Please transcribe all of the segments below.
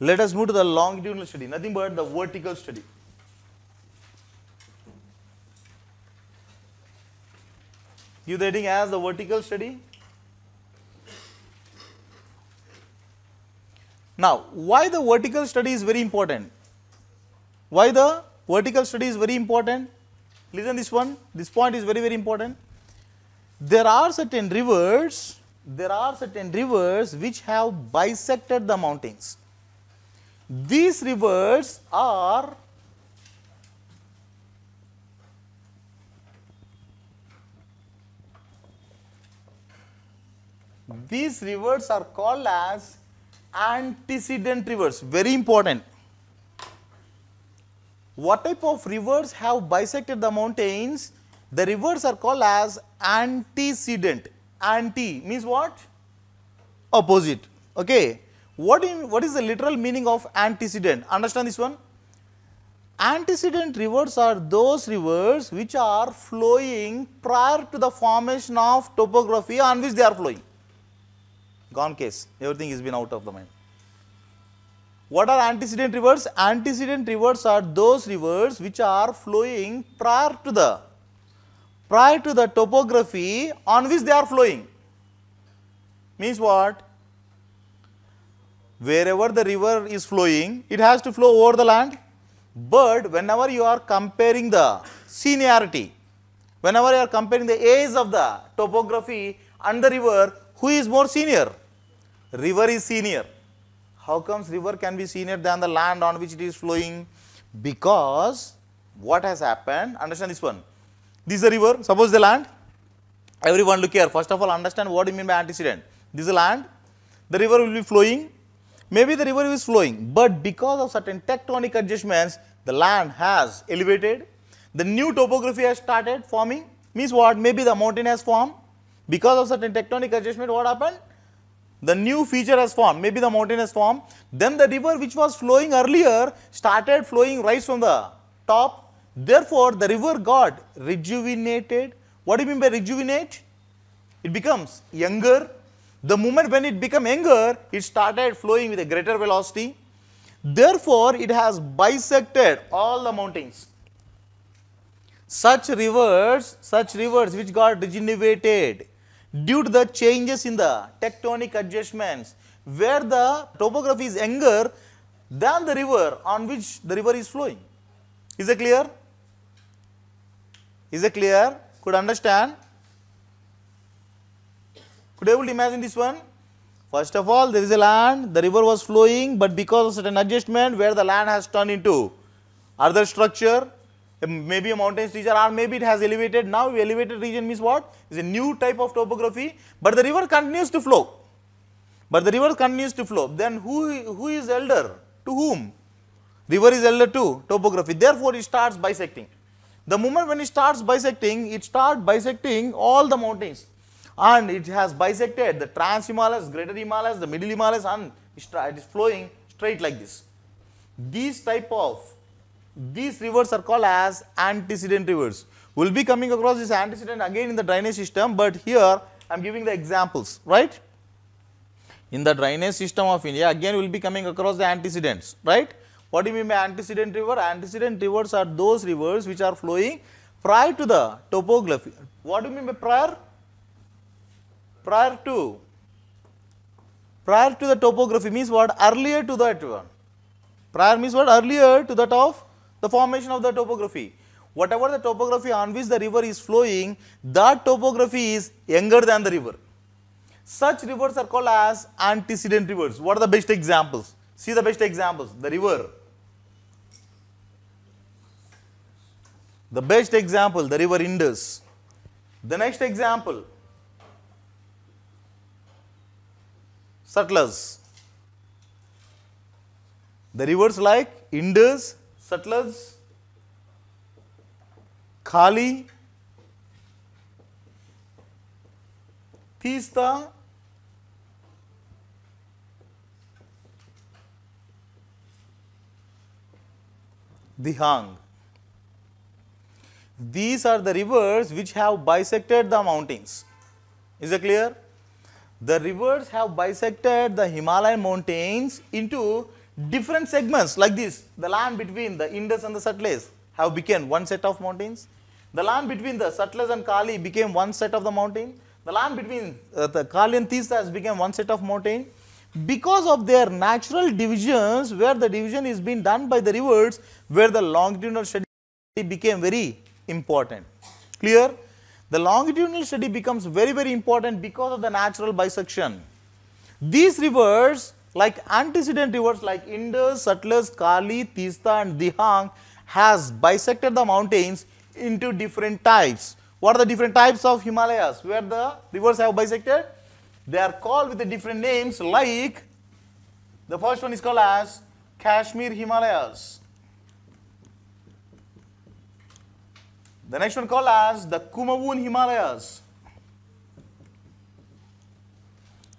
Let us move to the longitudinal study, nothing but the vertical study. You the as the vertical study. Now, why the vertical study is very important? Why the vertical study is very important? Listen this one, this point is very, very important. There are certain rivers, there are certain rivers which have bisected the mountains these rivers are these rivers are called as antecedent rivers very important what type of rivers have bisected the mountains the rivers are called as antecedent anti means what opposite okay what, in, what is the literal meaning of antecedent? Understand this one? Antecedent rivers are those rivers which are flowing prior to the formation of topography on which they are flowing. Gone case, everything has been out of the mind. What are antecedent rivers? Antecedent rivers are those rivers which are flowing prior to the prior to the topography on which they are flowing. Means what? wherever the river is flowing, it has to flow over the land. But whenever you are comparing the seniority, whenever you are comparing the age of the topography and the river, who is more senior? River is senior. How comes river can be senior than the land on which it is flowing? Because what has happened, understand this one. This is a river, suppose the land. Everyone look here, first of all understand what you mean by antecedent. This is land, the river will be flowing Maybe the river is flowing, but because of certain tectonic adjustments, the land has elevated, the new topography has started forming, means what? Maybe the mountain has formed. Because of certain tectonic adjustment, what happened? The new feature has formed, maybe the mountain has formed. Then the river which was flowing earlier started flowing right from the top. Therefore, the river got rejuvenated. What do you mean by rejuvenate? It becomes younger, the moment when it became anger, it started flowing with a greater velocity. Therefore, it has bisected all the mountains. Such rivers, such rivers which got degenerated due to the changes in the tectonic adjustments, where the topography is younger than the river on which the river is flowing. Is it clear? Is it clear? Could understand? Could you able to imagine this one? First of all, there is a land, the river was flowing, but because of certain adjustment where the land has turned into other structure, maybe a mountainous region or maybe it has elevated. Now, elevated region means what? It's a new type of topography, but the river continues to flow. But the river continues to flow. Then who, who is elder? To whom? River is elder to topography. Therefore, it starts bisecting. The moment when it starts bisecting, it starts bisecting all the mountains and it has bisected the trans Himalayas, greater Himalayas, the middle Himalayas and it is flowing straight like this. These type of, these rivers are called as antecedent rivers. We will be coming across this antecedent again in the drainage system but here I am giving the examples, right. In the drainage system of India again we will be coming across the antecedents, right. What do you mean by antecedent river? Antecedent rivers are those rivers which are flowing prior to the topography. What do you mean by prior? prior to prior to the topography means what earlier to that one prior means what earlier to that of the formation of the topography whatever the topography on which the river is flowing that topography is younger than the river such rivers are called as antecedent rivers what are the best examples see the best examples the river the best example the river indus the next example settlers. The rivers like Indus, Sutlers, Khali, Tista, Dihang. These are the rivers which have bisected the mountains. Is it clear? the rivers have bisected the Himalayan mountains into different segments like this. The land between the Indus and the Sutlej have become one set of mountains. The land between the Sutlej and Kali became one set of the mountain. The land between uh, the Kali and has become one set of mountain. Because of their natural divisions where the division is being done by the rivers where the longitudinal study became very important. Clear? The longitudinal study becomes very, very important because of the natural bisection. These rivers, like antecedent rivers like Indus, Sutlers, Kali, Tista and Dihang has bisected the mountains into different types. What are the different types of Himalayas where the rivers have bisected? They are called with the different names like the first one is called as Kashmir Himalayas. The next one called as the Kumavun Himalayas.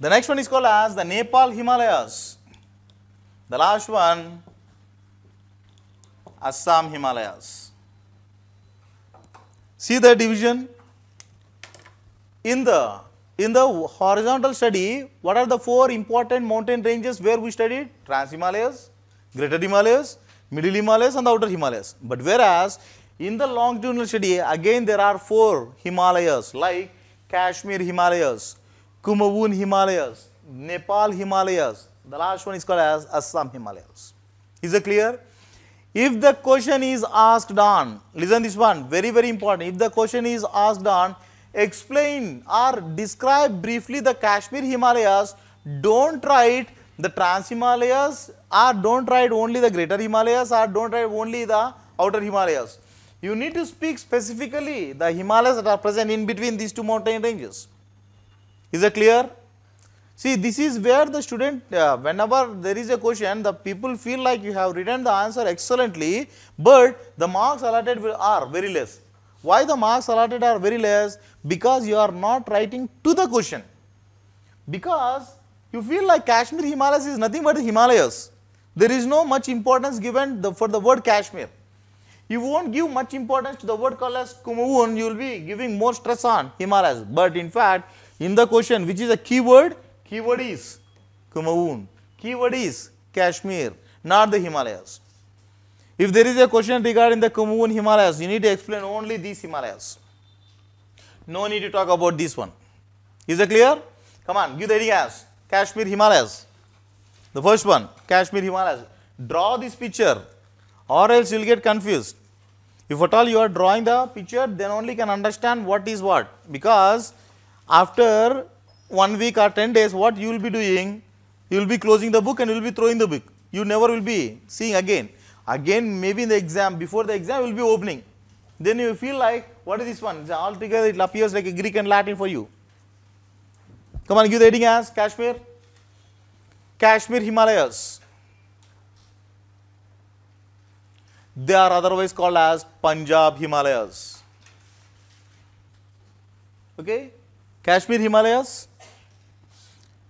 The next one is called as the Nepal Himalayas. The last one, Assam Himalayas. See the division? In the, in the horizontal study, what are the four important mountain ranges where we studied? Trans Himalayas, Greater Himalayas, Middle Himalayas and the Outer Himalayas. But whereas in the longitudinal study, again there are four Himalayas like Kashmir Himalayas, Kumaun Himalayas, Nepal Himalayas. The last one is called as Assam Himalayas. Is it clear? If the question is asked on, listen this one, very very important. If the question is asked on, explain or describe briefly the Kashmir Himalayas, don't write the Trans Himalayas or don't write only the Greater Himalayas or don't write only the Outer Himalayas. You need to speak specifically the Himalayas that are present in between these two mountain ranges. Is it clear? See, this is where the student, uh, whenever there is a question, the people feel like you have written the answer excellently, but the marks allotted are very less. Why the marks allotted are very less? Because you are not writing to the question. Because you feel like Kashmir Himalayas is nothing but the Himalayas. There is no much importance given the, for the word Kashmir. You won't give much importance to the word called as Kumavun, you will be giving more stress on Himalayas. But in fact, in the question, which is a keyword? Keyword is Key Keyword is Kashmir, not the Himalayas. If there is a question regarding the Kumavun Himalayas, you need to explain only these Himalayas. No need to talk about this one. Is it clear? Come on, give the ideas. Kashmir Himalayas. The first one, Kashmir Himalayas. Draw this picture or else you will get confused. If at all you are drawing the picture then only can understand what is what because after one week or 10 days what you will be doing you will be closing the book and you will be throwing the book you never will be seeing again again maybe in the exam before the exam you will be opening then you feel like what is this one altogether it appears like a Greek and Latin for you come on give the heading as Kashmir Kashmir Himalayas They are otherwise called as Punjab Himalayas. Okay? Kashmir Himalayas.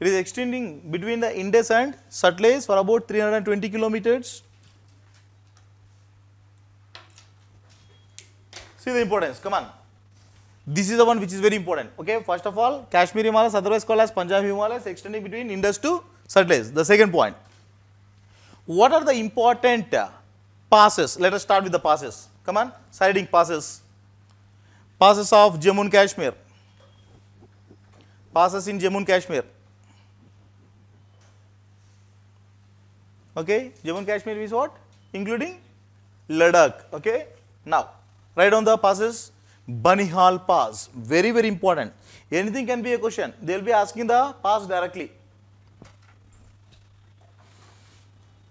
It is extending between the Indus and Sutlej for about 320 kilometers. See the importance. Come on. This is the one which is very important. Okay, first of all, Kashmir Himalayas, otherwise called as Punjab Himalayas, extending between Indus to Sutlej. The second point. What are the important passes. Let us start with the passes. Come on, siding passes. Passes of Jammu and Kashmir. Passes in Jammu and Kashmir. Okay, Jammu and Kashmir is what? Including Ladakh. Okay, now write on the passes. Banihal pass, very very important. Anything can be a question. They will be asking the pass directly.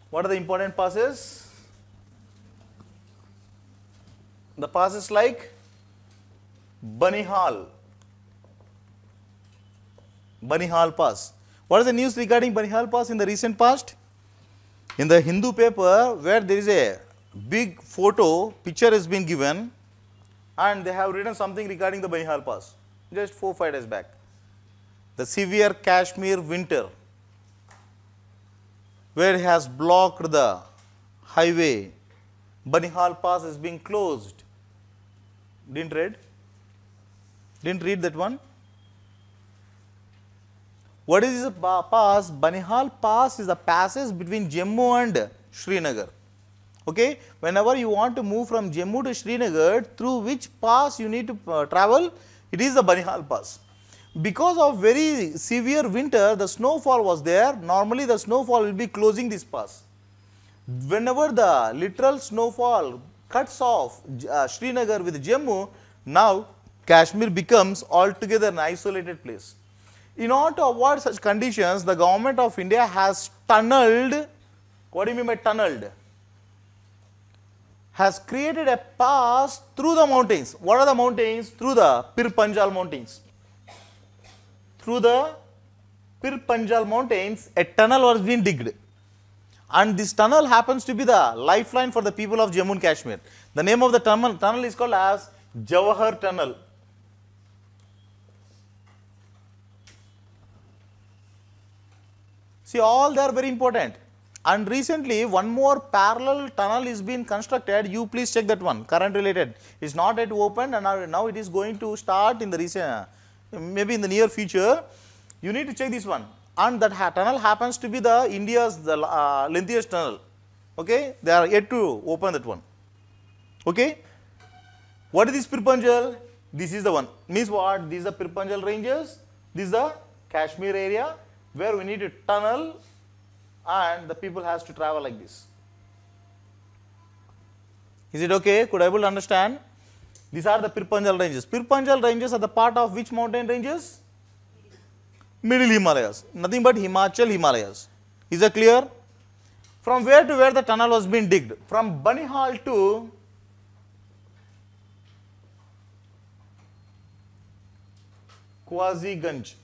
What are the important passes? the pass is like Banihal. Banihal pass. What is the news regarding Banihal pass in the recent past? In the Hindu paper where there is a big photo, picture has been given and they have written something regarding the Banihal pass just 4-5 days back. The severe Kashmir winter where it has blocked the highway, Banihal pass is being closed didn't read? Didn't read that one? What is this pass? Banihal Pass is the passes between Jammu and Srinagar. Okay, whenever you want to move from Jammu to Srinagar, through which pass you need to uh, travel? It is the Banihal Pass. Because of very severe winter, the snowfall was there. Normally, the snowfall will be closing this pass. Whenever the literal snowfall cuts off uh, Srinagar with Jammu, now Kashmir becomes altogether an isolated place. In order to avoid such conditions, the government of India has tunneled, what do you mean by tunneled? Has created a pass through the mountains. What are the mountains? Through the Pir Panjal mountains. Through the Pir Panjal mountains, a tunnel was being digged. And this tunnel happens to be the lifeline for the people of Jammu and Kashmir. The name of the tunnel, tunnel is called as Jawahar Tunnel. See, all they are very important. And recently, one more parallel tunnel is being constructed. You please check that one, current related. It's not yet opened and now it is going to start in the recent, maybe in the near future. You need to check this one and that tunnel happens to be the India's the uh, lengthiest tunnel. Okay, they are yet to open that one. Okay, what is this Pirpanjal? This is the one. Means what? These are the Pirpanjal ranges. This is the Kashmir area where we need a tunnel, and the people has to travel like this. Is it okay? Could I able understand? These are the Pirpanjal ranges. Pirpanjal ranges are the part of which mountain ranges? middle Himalayas, nothing but Himachal Himalayas. Is that clear? From where to where the tunnel was being digged? From Banihal to Kwaziganj.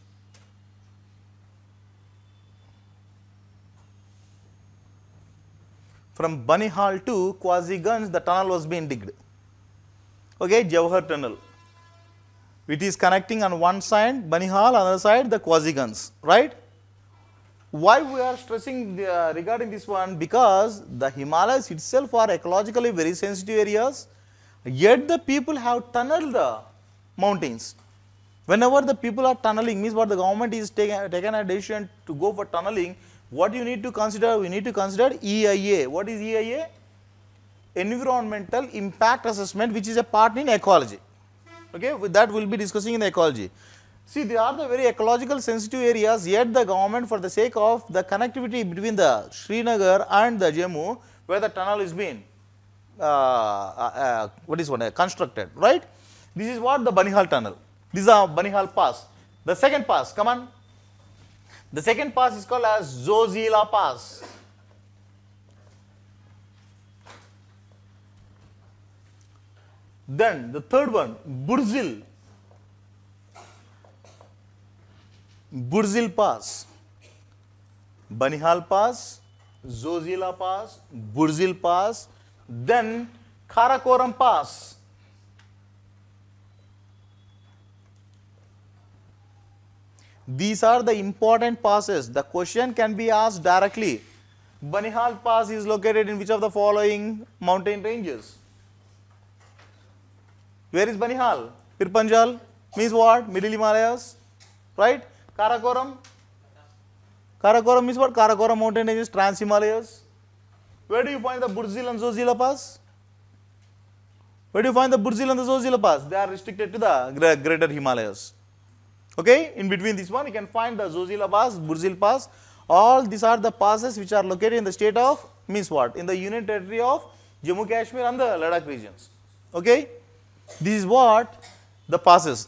From Banihal to Kwaziganj, the tunnel was being digged. Okay, Jawahar Tunnel. It is connecting on one side Banihal, another side the Quasigans, right? Why we are stressing the, uh, regarding this one? Because the Himalayas itself are ecologically very sensitive areas, yet the people have tunneled the mountains. Whenever the people are tunneling means what the government is taking, taken a decision to go for tunneling, what you need to consider? We need to consider EIA. What is EIA? Environmental Impact Assessment which is a part in ecology okay with that we will be discussing in the ecology. See they are the very ecological sensitive areas yet the government for the sake of the connectivity between the Srinagar and the Jammu where the tunnel is being uh, uh, uh what is one uh, constructed right. This is what the Banihal tunnel, this is the Banihal pass, the second pass come on. The second pass is called as Zozila pass Then the third one, Burzil, Burzil Pass, Banihal Pass, Zozila Pass, Burzil Pass, then Karakoram Pass. These are the important passes. The question can be asked directly. Banihal Pass is located in which of the following mountain ranges? Where is Banihal? Pirpanjal means what? Middle Himalayas, right? Karakoram. Karakoram means what? Karakoram mountain range is Trans Himalayas. Where do you find the Burzil and Zozila Pass? Where do you find the Burzil and the Zozila Pass? They are restricted to the greater Himalayas. Okay, in between this one, you can find the Zozila Pass, Burzil Pass. All these are the passes which are located in the state of means what? In the Union Territory of Jammu Kashmir and the Ladakh regions. Okay. This is what the passes.